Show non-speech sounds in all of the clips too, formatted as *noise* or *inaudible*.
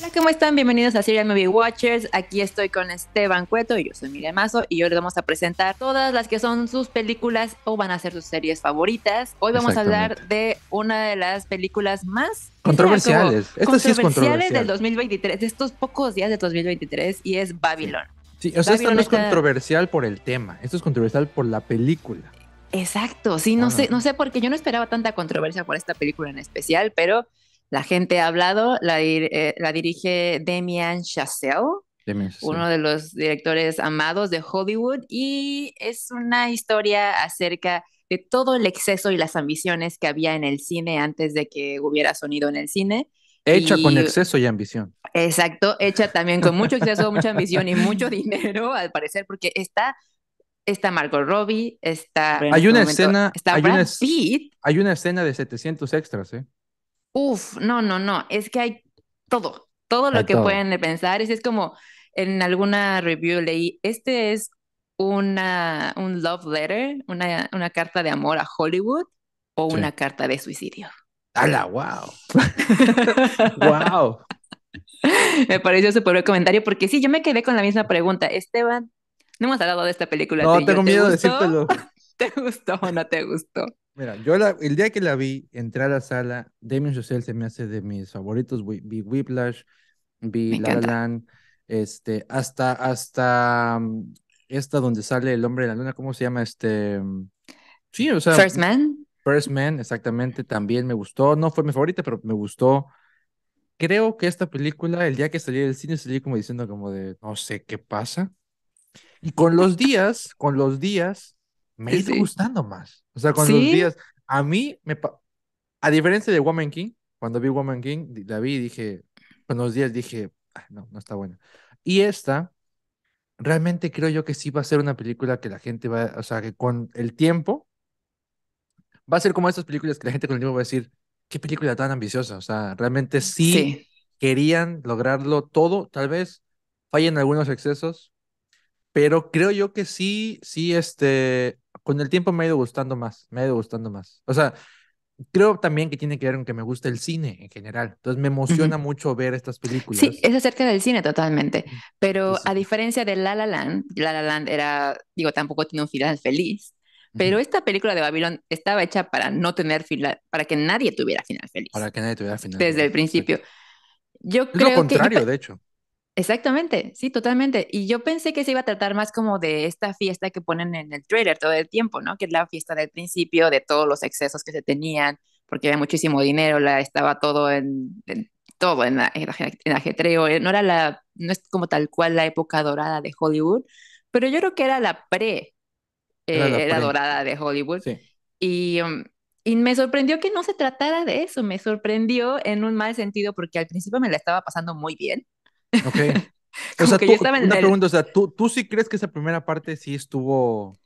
Hola, ¿cómo están? Bienvenidos a Serial Movie Watchers. Aquí estoy con Esteban Cueto y yo soy Miriam Mazo y hoy les vamos a presentar todas las que son sus películas o van a ser sus series favoritas. Hoy vamos a hablar de una de las películas más controversiales. Esto sí es controversial. del 2023, de estos pocos días de 2023 y es Babylon. Sí, o sea, esto no es controversial por el tema, esto es controversial por la película. Exacto, sí, no, ah. sé, no sé porque yo no esperaba tanta controversia por esta película en especial, pero la gente ha hablado, la, eh, dirige Damien Chazelle, uno de los directores amados de Hollywood, y es una historia acerca de todo el exceso y las ambiciones que había en el cine antes de que hubiera sonido en el cine. Hecha con exceso y ambición. Exacto, hecha también con mucho *laughs* exceso, mucha ambición y mucho dinero, al parecer, porque está, está Margot Robbie, está... Hay una este escena... Hay una escena de 700 extras, ¿eh? Uf, no, no, no, es que hay todo, todo lo que pueden pensar. Es, como en alguna review leí, este es una, un love letter, una, una carta de amor a Hollywood o una carta de suicidio. ¡Hala, wow! ¡Wow! *laughs* Me pareció súper el comentario porque sí, yo me quedé con la misma pregunta. Esteban, no hemos hablado de esta película. No, tengo miedo de decírtelo. *laughs* ¿Te gustó o no te gustó? Mira, yo el día que la vi, entré a la sala, Damien Chazelle se me hace de mis favoritos, vi, Whiplash, vi La Land, este, hasta, hasta mm, esta donde sale el hombre de la luna, ¿cómo se llama? Este, mm, sí, o sea. First Man. First Man, exactamente, también me gustó, no fue mi favorita, pero me gustó. Creo que esta película, el día que salí del cine, salí como diciendo como de, no sé qué pasa. Y con los días, con los días, me sí, ido gustando más. O sea, cuando los días, a mí, me a diferencia de Woman King, cuando vi Woman King, la vi y dije, con los días dije, ah, no, no está buena. Y esta, realmente creo yo que sí va a ser una película que la gente va, o sea, que con el tiempo, va a ser como esas películas que la gente con el tiempo va a decir, qué película tan ambiciosa, o sea, realmente sí. querían lograrlo todo, tal vez fallen algunos excesos, pero creo yo que sí, sí, este, con el tiempo me ha ido gustando más, me ha ido gustando más. O sea, creo también que tiene que ver con que me gusta el cine en general. Entonces me emociona mucho ver estas películas. Sí, es acerca del cine totalmente. Pero a diferencia de La La Land, La La Land era, digo, tampoco tiene un final feliz. Pero esta película de Babilón estaba hecha para no tener final, para que nadie tuviera final feliz. Para que nadie tuviera final. Desde el principio. Yo es creo lo contrario, de hecho. Exactamente, sí, totalmente. Y yo pensé que se iba a tratar más como de esta fiesta que ponen en el trailer todo el tiempo, ¿no? Que es la fiesta del principio, de todos los excesos que se tenían, porque había muchísimo dinero, la, estaba todo en, todo en, en, ajetreo. Eh, no era la, no es como tal cual la época dorada de Hollywood, pero yo creo que era la pre, era eh, dorada de Hollywood. Y mm, y me sorprendió que no se tratara de eso, me sorprendió en un mal sentido porque al principio me la estaba pasando muy bien Ok. o sea, tú, una pregunta, o sea, ¿tú, sí crees que esa primera parte sí estuvo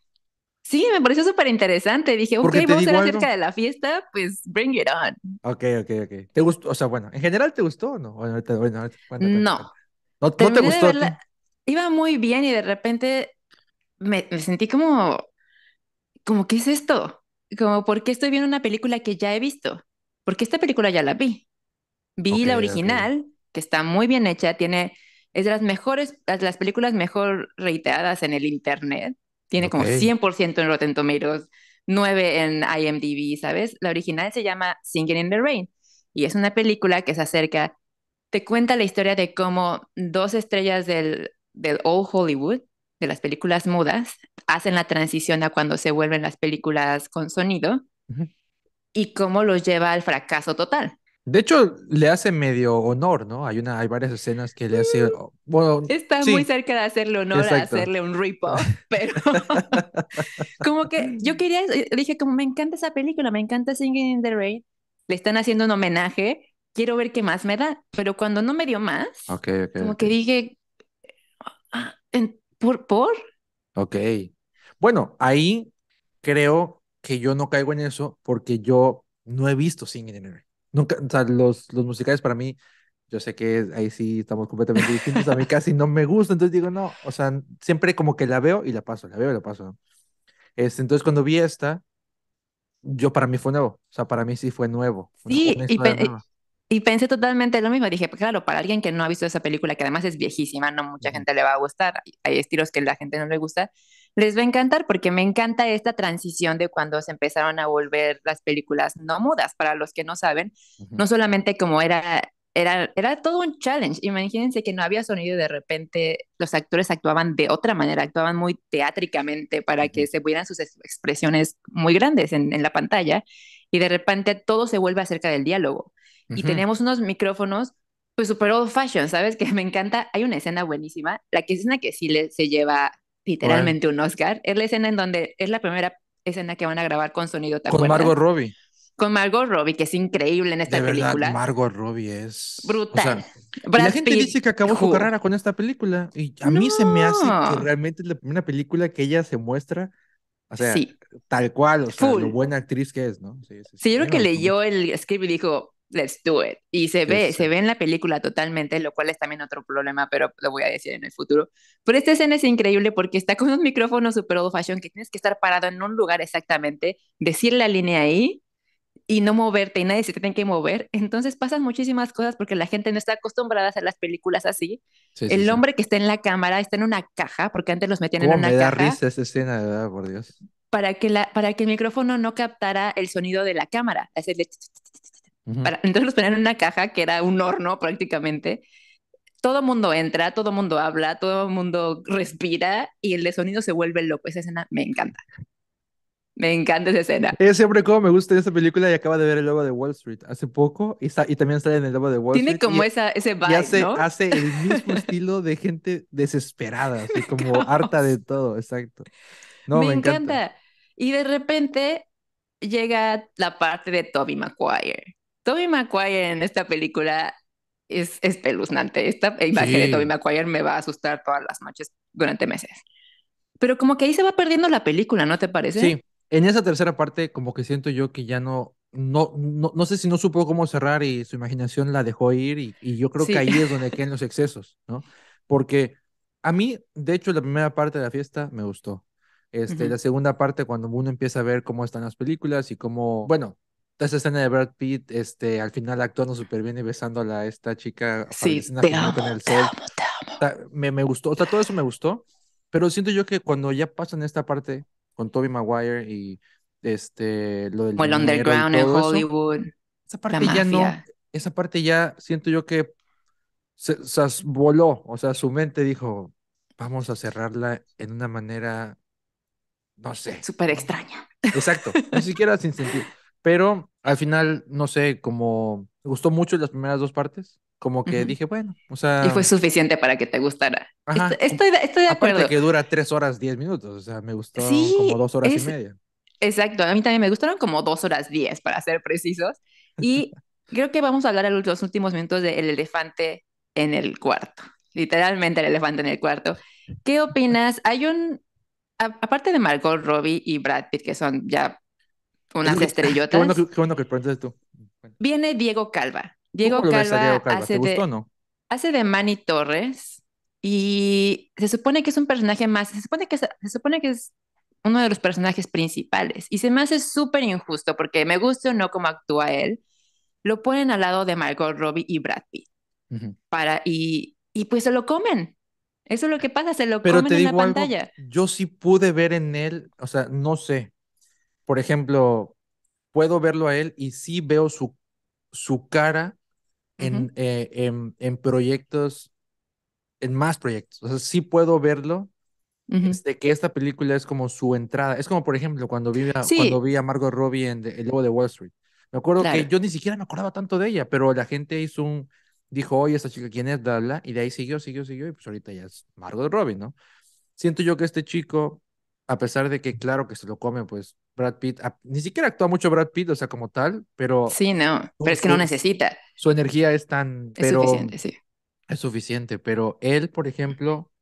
Sí, me pareció súper interesante. Dije, ok, vamos a hablar acerca de la fiesta, pues bring it on. Ok, ok, ok. ¿Te gustó? O sea, bueno, ¿en general te gustó o no? no. No, te gustó. Iba muy bien y de repente me, sentí como, como, ¿qué es esto? Como, ¿por qué estoy viendo una película que ya he visto? Porque esta película ya la vi. Vi la original que está muy bien hecha, tiene, es de las mejores, las películas mejor reiteradas en el Internet. Tiene como 100% en Rotten Tomatoes, 9 en IMDb, ¿sabes? La original se llama Singing in the Rain y es una película que se acerca, te cuenta la historia de cómo dos estrellas del, Old Hollywood, de las películas mudas, hacen la transición a cuando se vuelven las películas con sonido y cómo los lleva al fracaso total. De hecho, le hace medio honor, ¿no? Hay, una, hay varias escenas que le hace. Mm. Oh, Está muy cerca de hacerle honor hacerle un ripo, *laughs* pero. *laughs* como que yo quería. Eh, dije, como me encanta esa película, me encanta Singing in the Rain. Le están haciendo un homenaje. Quiero ver qué más me da. Pero cuando no me dio más, como que dije. Ah, ¿Por? ¿Por? Ok. Bueno, ahí creo que yo no caigo en eso porque yo no he visto Singing in the Rain. Nunca, o sea, los, los musicales para mí, yo sé que ahí sí estamos completamente distintos, a mí casi no me gusta, entonces digo, no, o sea, siempre como que la veo y la paso, la veo y la paso. Este, entonces cuando vi esta, yo para mí fue nuevo, o sea, para mí sí fue nuevo. Sí, y, pensé totalmente lo mismo, dije, pues claro, para alguien que no ha visto esa película, que además es viejísima, no mucha gente le va a gustar, hay estilos que la gente no le gusta, les va a encantar porque me encanta esta transición de cuando se empezaron a volver las películas no mudas, para los que no saben, no solamente como era era, era, todo un challenge. Imagínense que no había sonido y de repente los actores actuaban de otra manera, actuaban muy teátricamente para que se vieran sus expresiones muy grandes en, la pantalla y de repente todo se vuelve acerca del diálogo. Y tenemos unos micrófonos pues super old fashion, ¿sabes? *laughs* Que me encanta. Hay una escena buenísima, la que escena que sí le, se lleva, literalmente un Oscar. Es la escena en donde es la primera escena que van a grabar con sonido. ¿te con Margot Robbie. Con Margot Robbie, que es increíble en esta verdad, película. Margot Robbie es brutal. la gente dice que acabó su carrera con esta película y a mí se me hace que realmente es la primera película que ella se muestra o sea, tal cual, o sea, lo buena actriz que es, ¿no? sí yo creo que leyó el script y dijo, let's do it. Y se ve, se ve en la película totalmente, lo cual es también otro problema, pero lo voy a decir en el futuro. Pero esta escena es increíble porque está con un micrófono super old fashion que tienes que estar parado en un lugar exactamente, decir la línea ahí y no moverte y nadie se tiene que mover. Entonces pasan muchísimas cosas porque la gente no está acostumbrada a hacer las películas así. el hombre que está en la cámara está en una caja porque antes los metían en una me da risa esa escena, verdad, por Dios. Para que, la, para que el micrófono no captara el sonido de la cámara, hacerle entonces los ponían en una caja que era un horno prácticamente. Todo mundo entra, todo mundo habla, todo mundo respira y el de sonido se vuelve loco. Esa escena me encanta. Me encanta esa escena. Es siempre como me gusta esa película y acaba de ver el lobo de Wall Street hace poco y, y también sale en el lobo de Wall Street. Tiene como esa, ese vibe, y hace, hace el *laughs* mismo estilo de gente desesperada, así *laughs* como harta de todo, exacto. me, encanta. Y de repente llega la parte de Toby Maguire. Toby Maguire en esta película es espeluznante. Esta imagen de Toby Maguire me va a asustar todas las noches durante meses. Pero como que ahí se va perdiendo la película, ¿no te parece? Sí, en esa tercera parte como que siento yo que ya no, no, no, sé si no supo cómo cerrar y su imaginación la dejó ir y, yo creo que ahí es donde quedan los excesos, ¿no? Porque a mí, de hecho, la primera parte de la fiesta me gustó. Este, La segunda parte, cuando uno empieza a ver cómo están las películas y cómo, bueno, esa escena de Brad Pitt, este, al final actuando súper bien y besándola a esta chica. Sí, te amo, te amo, te amo. me, me, gustó, o sea, todo eso me gustó, pero siento yo que cuando ya pasan esta parte con Toby Maguire y este, lo del... el underground en Hollywood. esa parte ya no, esa parte ya siento yo que se, se voló, o sea, su mente dijo, vamos a cerrarla en una manera, no sé. Súper extraña. Exacto, ni siquiera sin sentido. Pero al final, no sé, como me gustó mucho las primeras dos partes, como que dije, bueno, o sea... Y fue suficiente para que te gustara. Estoy, estoy, de acuerdo. Aparte que dura tres horas diez minutos, o sea, me gustó como dos horas y media. Exacto, a mí también me gustaron como dos horas diez, para ser precisos. Y *laughs* creo que vamos a hablar en los últimos minutos del elefante en el cuarto, literalmente el elefante en el cuarto. ¿Qué opinas? Hay un, aparte de Margot Robbie y Brad Pitt, que son ya unas estrellotas. Qué bueno, que bueno que tú. Viene Diego Calva. Diego Calva, Diego Calva, hace, gustó, de, no? hace de Manny Torres y se supone que es un personaje más, se supone que es, se supone que es uno de los personajes principales y se me hace súper injusto porque me gusta o no cómo actúa él, lo ponen al lado de Michael, Robbie y Brad Pitt para, y, y, pues se lo comen. Eso es lo que pasa, se lo Pero comen te en pantalla. Yo sí pude ver en él, o sea, no sé, por ejemplo, puedo verlo a él y sí veo su, su cara en, eh, en, en, proyectos, en más proyectos. O sea, sí puedo verlo. de este, que esta película es como su entrada. Es como, por ejemplo, cuando vi a, cuando vi a Margot Robbie en El Lobo de Wall Street. Me acuerdo que yo ni siquiera me acordaba tanto de ella, pero la gente hizo un. Dijo, oye, esta chica, ¿quién es? y de ahí siguió, siguió, siguió. Y pues ahorita ya es Margot Robbie, ¿no? Siento yo que este chico, a pesar de que, claro que se lo come, pues Brad Pitt, ah, ni siquiera actúa mucho Brad Pitt, o sea, como tal, pero... Sí, no, pero es que no necesita. Su energía es tan... es suficiente, sí. Es suficiente, pero él, por ejemplo,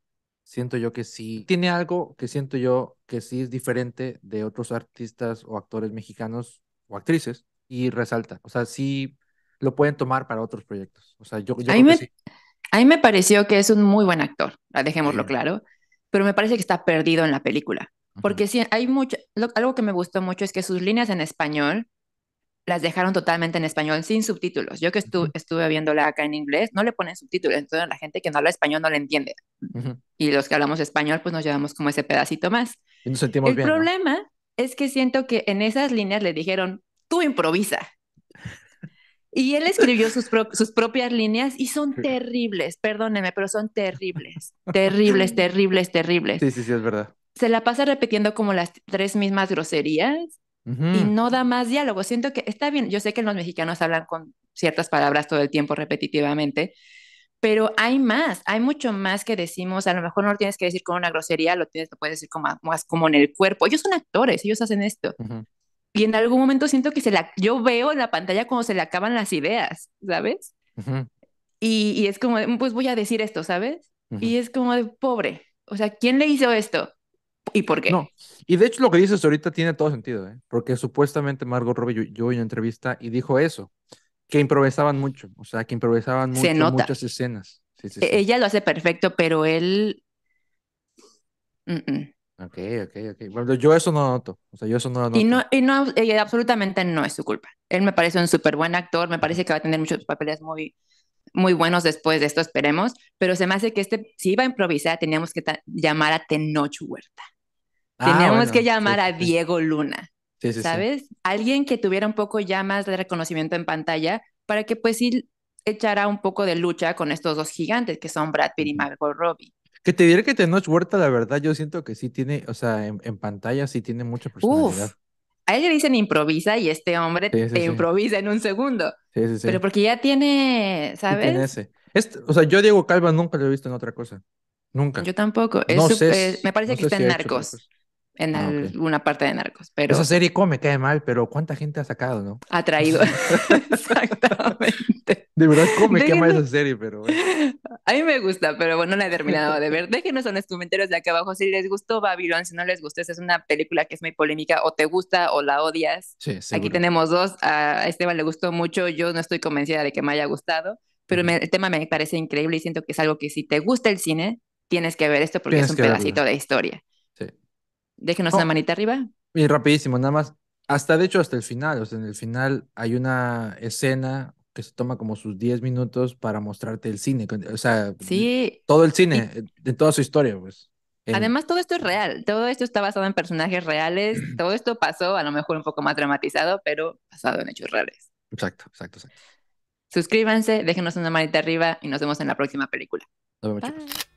siento yo que sí, tiene algo que siento yo que sí es diferente de otros artistas o actores mexicanos o actrices y resalta, o sea, sí lo pueden tomar para otros proyectos. O sea, yo... a, mí me, pareció que es un muy buen actor, ah, dejémoslo claro, pero me parece que está perdido en la película. Porque sí, hay mucho, algo que me gustó mucho es que sus líneas en español las dejaron totalmente en español, sin subtítulos. Yo que estuve estuve viéndola acá en inglés, no le ponen subtítulos, entonces la gente que no habla español no le entiende. Y los que hablamos español, pues nos llevamos como ese pedacito más. Y nos sentimos El problema es que siento que en esas líneas le dijeron, tú improvisa. Y él escribió sus, sus propias líneas y son terribles, Perdóneme, pero son terribles, terribles, *laughs* terribles, terribles. Sí, sí, sí, es verdad se la pasa repitiendo como las tres mismas groserías y no da más diálogo. Siento que está bien, yo sé que los mexicanos hablan con ciertas palabras todo el tiempo repetitivamente, pero hay más, hay mucho más que decimos, a lo mejor no lo tienes que decir con una grosería, lo, tienes, puedes decir como, más como en el cuerpo. Ellos son actores, ellos hacen esto. Y en algún momento siento que se la, yo veo en la pantalla como se le acaban las ideas, ¿sabes? y, es como, pues voy a decir esto, ¿sabes? Y es como pobre. O sea, ¿quién le hizo esto? ¿Y por qué? No. Y de hecho lo que dices ahorita tiene todo sentido, ¿eh? porque supuestamente Margot Robbie yo, vi en entrevista y dijo eso, que improvisaban mucho, o sea, que improvisaban muchas escenas. E, ella lo hace perfecto, pero él... Mm, mm. Ok, ok, ok. yo eso no noto. O sea, yo eso no noto. Y no, y eh, no absolutamente no es su culpa. Él me parece un súper buen actor, me parece que va a tener muchos papeles muy, muy buenos después de esto, esperemos. Pero se me hace que este, si iba a improvisar, teníamos que llamar a Tenoch Huerta. Ah, Tenemos que llamar a Diego Luna, ¿sabes? Alguien que tuviera un poco ya más de reconocimiento en pantalla para que pues sí echara un poco de lucha con estos dos gigantes que son Brad Pitt y Margot Robbie. Que te diré que Tenoch Huerta, la verdad, yo siento que sí tiene, o sea, en, pantalla sí tiene mucha personalidad. Uf, a él le dicen improvisa y este hombre te improvisa en un segundo. Sí, sí, sí. Pero porque ya tiene, ¿sabes? ese. Este, o sea, yo Diego Calva nunca lo he visto en otra cosa. Nunca. Yo tampoco. me parece que está en Narcos en ah, una parte de Narcos. Pero... Esa serie come, cae mal, pero ¿cuánta gente ha sacado, no? Ha traído. *laughs* *laughs* Exactamente. De verdad come, Déjenos... mal esa serie, pero... *laughs* A mí me gusta, pero bueno, no la he terminado de ver. Déjenos en los comentarios de acá abajo si les gustó Babylon, si no les gustó. esa es una película que es muy polémica, o te gusta o la odias. Sí, Aquí tenemos dos. A Esteban le gustó mucho, yo no estoy convencida de que me haya gustado. Pero el tema me parece increíble y siento que es algo que si te gusta el cine, tienes que ver esto porque es un pedacito de historia. Déjenos una manita arriba. Y rapidísimo, nada más. Hasta, de hecho, hasta el final. O sea, en el final hay una escena que se toma como sus 10 minutos para mostrarte el cine. O sea, sí. todo el cine, de toda su historia, pues. Además, todo esto es real, todo esto está basado en personajes reales, *clears throat* todo esto pasó, a lo mejor un poco más dramatizado, pero basado en hechos reales. Exacto, exacto, exacto. Suscríbanse, déjenos una manita arriba y nos vemos en la próxima película. Nos vemos,